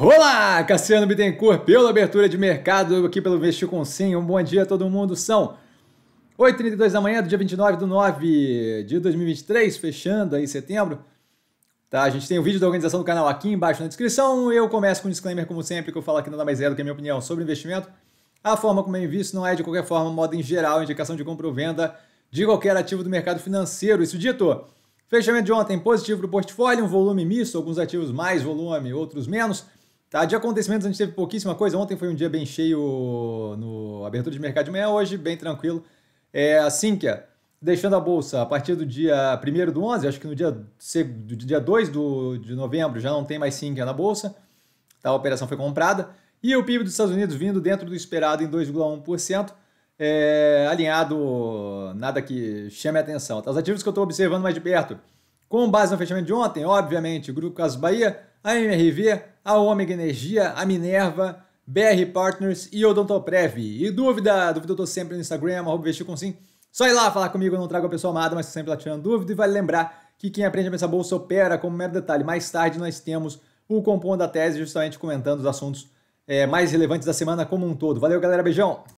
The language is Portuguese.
Olá, Cassiano Bittencourt, pela abertura de mercado aqui pelo Vestir com Sim. Um bom dia a todo mundo. São 8h32 da manhã do dia 29 de 9 de 2023, fechando aí setembro. Tá, a gente tem o um vídeo da organização do canal aqui embaixo na descrição. Eu começo com um disclaimer, como sempre, que eu falo aqui nada mais é do que a minha opinião sobre investimento. A forma como eu invisto não é, de qualquer forma, modo em geral, indicação de compra ou venda de qualquer ativo do mercado financeiro. Isso dito, fechamento de ontem positivo para o portfólio, um volume misto, alguns ativos mais volume, outros menos. Tá, de acontecimentos a gente teve pouquíssima coisa. Ontem foi um dia bem cheio no abertura de mercado de manhã, hoje bem tranquilo. É, a Sinqia deixando a bolsa a partir do dia 1 do 11, acho que no dia, dia 2 do, de novembro já não tem mais Sinqia na bolsa. Tá, a operação foi comprada. E o PIB dos Estados Unidos vindo dentro do esperado em 2,1%, é, alinhado, nada que chame a atenção. Tá, os ativos que eu estou observando mais de perto, com base no fechamento de ontem, obviamente, o Grupo Casas Bahia a MRV, a Ômega Energia, a Minerva, BR Partners e Odontoprev. E dúvida? Dúvida eu tô sempre no Instagram, vestirconsim. Só ir lá falar comigo, eu não trago a pessoa amada, mas sempre lá tirando dúvida. E vale lembrar que quem aprende a pensar bolsa opera, como mero detalhe. Mais tarde nós temos o Compondo da Tese, justamente comentando os assuntos é, mais relevantes da semana como um todo. Valeu, galera. Beijão!